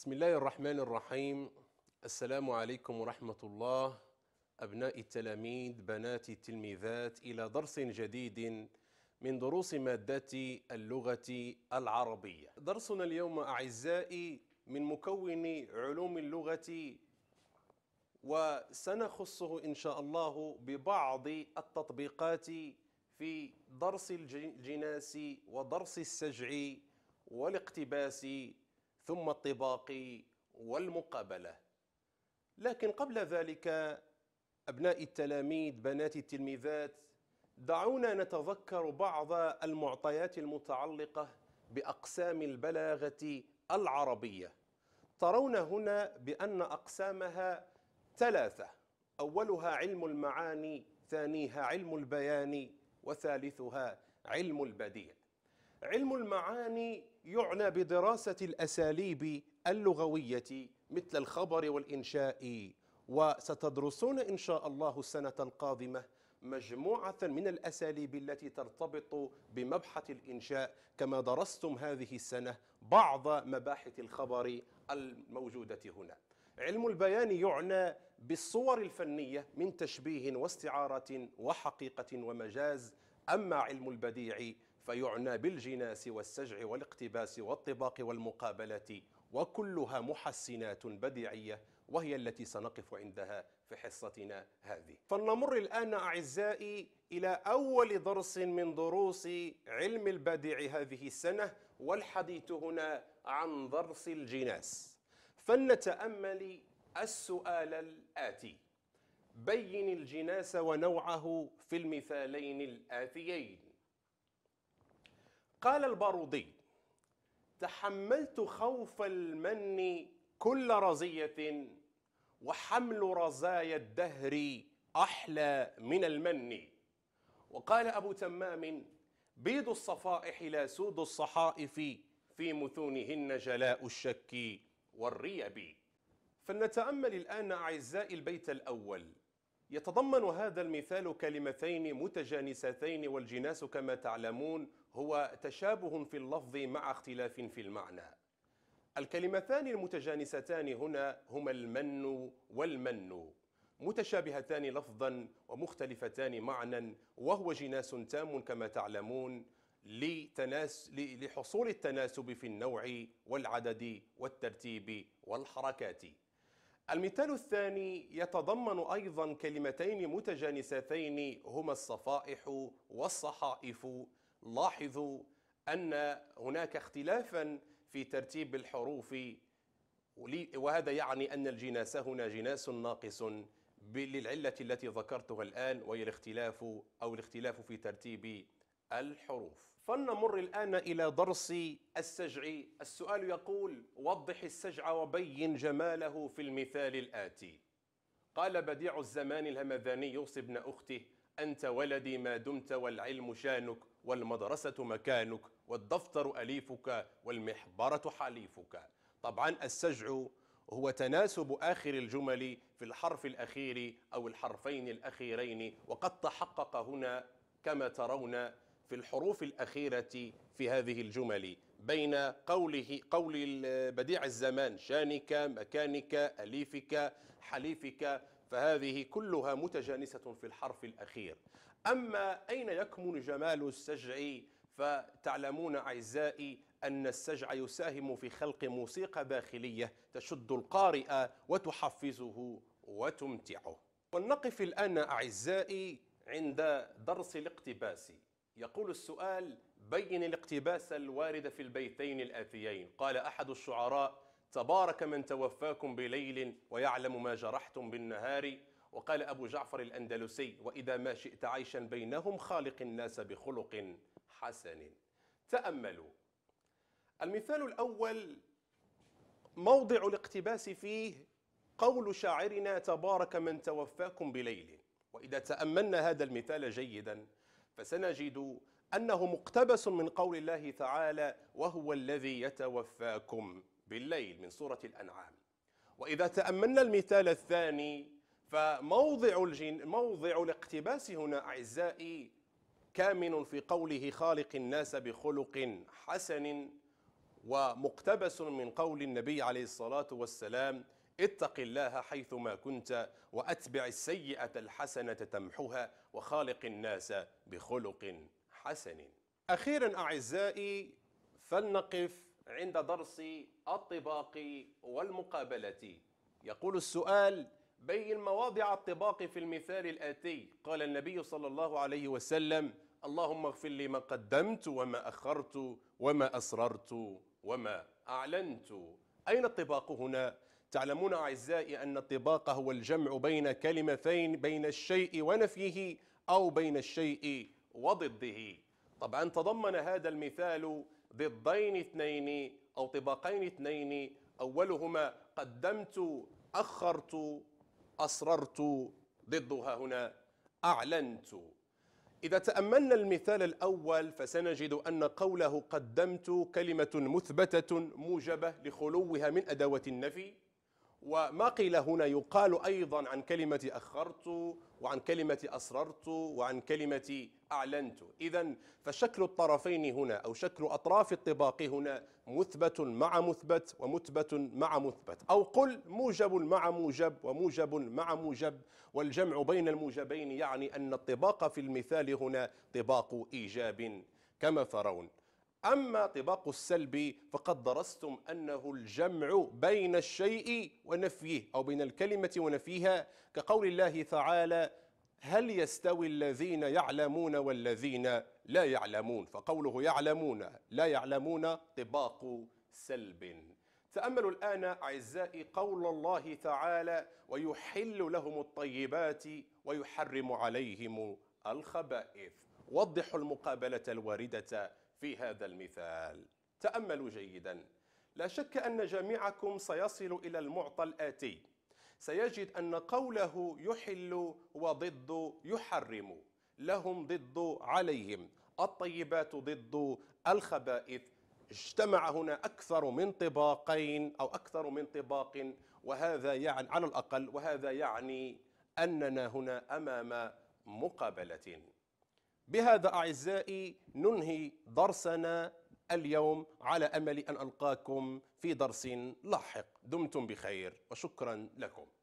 بسم الله الرحمن الرحيم السلام عليكم ورحمة الله أبناء التلاميذ بنات التلميذات إلى درس جديد من دروس مادة اللغة العربية درسنا اليوم أعزائي من مكون علوم اللغة وسنخصه إن شاء الله ببعض التطبيقات في درس الجناس ودرس السجع والاقتباس ثم الطباق والمقابلة لكن قبل ذلك أبناء التلاميذ بنات التلميذات دعونا نتذكر بعض المعطيات المتعلقة بأقسام البلاغة العربية ترون هنا بأن أقسامها ثلاثة أولها علم المعاني ثانيها علم البيان وثالثها علم البديع علم المعاني يعنى بدراسة الأساليب اللغوية مثل الخبر والإنشاء وستدرسون إن شاء الله السنة القادمة مجموعة من الأساليب التي ترتبط بمبحث الإنشاء كما درستم هذه السنة بعض مباحث الخبر الموجودة هنا علم البيان يعنى بالصور الفنية من تشبيه واستعارة وحقيقة ومجاز أما علم البديع فيعنى بالجناس والسجع والاقتباس والطباق والمقابلة وكلها محسنات بديعية وهي التي سنقف عندها في حصتنا هذه فلنمر الآن أعزائي إلى أول درس من دروس علم البديع هذه السنة والحديث هنا عن درس الجناس فلنتأمل السؤال الآتي بين الجناس ونوعه في المثالين الآتيين قال البارودي تحملت خوف المن كل رزية وحمل رزايا الدهر أحلى من المن وقال أبو تمام بيض الصفائح لا سود الصحائف في متونهن جلاء الشك والريب فلنتأمل الآن أعزائي البيت الأول يتضمن هذا المثال كلمتين متجانستين والجناس كما تعلمون هو تشابه في اللفظ مع اختلاف في المعنى الكلمتان المتجانستان هنا هما المن والمن متشابهتان لفظا ومختلفتان معنى وهو جناس تام كما تعلمون لتناس لحصول التناسب في النوع والعدد والترتيب والحركات المثال الثاني يتضمن أيضا كلمتين متجانستين هما الصفائح والصحائف لاحظوا أن هناك اختلافا في ترتيب الحروف وهذا يعني أن الجناس هنا جناس ناقص للعلة التي ذكرتها الآن وهي الاختلاف أو الاختلاف في ترتيب الحروف فلنمر الآن إلى درس السجع السؤال يقول وضح السجع وبين جماله في المثال الآتي قال بديع الزمان الهمذاني يوصي ابن أخته أنت ولدي ما دمت والعلم شانك والمدرسة مكانك والدفتر أليفك والمحبرة حليفك طبعا السجع هو تناسب آخر الجمل في الحرف الأخير أو الحرفين الأخيرين وقد تحقق هنا كما ترون في الحروف الأخيرة في هذه الجمل بين قوله قول بديع الزمان شانك مكانك أليفك حليفك فهذه كلها متجانسة في الحرف الأخير أما أين يكمن جمال السجع فتعلمون أعزائي أن السجع يساهم في خلق موسيقى داخلية تشد القارئ وتحفزه وتمتعه ولنقف الآن أعزائي عند درس الاقتباس يقول السؤال بين الاقتباس الوارد في البيتين الآتيين قال أحد الشعراء تبارك من توفاكم بليل ويعلم ما جرحتم بالنهار وقال أبو جعفر الأندلسي وإذا ما شئت عيشا بينهم خالق الناس بخلق حسن تأملوا المثال الأول موضع الاقتباس فيه قول شاعرنا تبارك من توفاكم بليل وإذا تأملنا هذا المثال جيدا فسنجد أنه مقتبس من قول الله تعالى وهو الذي يتوفاكم بالليل من سورة الأنعام وإذا تأملنا المثال الثاني فموضع الجن موضع الاقتباس هنا أعزائي كامن في قوله خالق الناس بخلق حسن ومقتبس من قول النبي عليه الصلاة والسلام اتق الله حيثما كنت واتبع السيئه الحسنه تمحها وخالق الناس بخلق حسن. اخيرا اعزائي فلنقف عند درس الطباق والمقابله. يقول السؤال: بين مواضع الطباق في المثال الاتي، قال النبي صلى الله عليه وسلم: اللهم اغفر لي ما قدمت وما اخرت وما اسررت وما اعلنت. اين الطباق هنا؟ تعلمون أعزائي أن الطباق هو الجمع بين كلمتين بين الشيء ونفيه أو بين الشيء وضده طبعا تضمن هذا المثال ضدين اثنين أو طباقين اثنين أولهما قدمت أخرت أسررت ضدها هنا أعلنت إذا تأملنا المثال الأول فسنجد أن قوله قدمت كلمة مثبتة موجبة لخلوها من أدوات النفي وما قيل هنا يقال أيضا عن كلمة أخرت وعن كلمة أسررت وعن كلمة أعلنت إذا فشكل الطرفين هنا أو شكل أطراف الطباق هنا مثبت مع مثبت ومثبت مع مثبت أو قل موجب مع موجب وموجب مع موجب والجمع بين الموجبين يعني أن الطباق في المثال هنا طباق إيجاب كما ترون أما طباق السلب فقد درستم أنه الجمع بين الشيء ونفيه أو بين الكلمة ونفيها كقول الله تعالى هل يستوي الذين يعلمون والذين لا يعلمون فقوله يعلمون لا يعلمون طباق سلب تأملوا الآن أعزائي قول الله تعالى ويحل لهم الطيبات ويحرم عليهم الخبائث وضحوا المقابلة الواردة في هذا المثال تأملوا جيدا لا شك أن جميعكم سيصل إلى المعطى الآتي سيجد أن قوله يحل وضد يحرم لهم ضد عليهم الطيبات ضد الخبائث اجتمع هنا أكثر من طباقين أو أكثر من طباق وهذا يعني على الأقل وهذا يعني أننا هنا أمام مقابلة بهذا أعزائي ننهي درسنا اليوم على أمل أن ألقاكم في درس لاحق دمتم بخير وشكرا لكم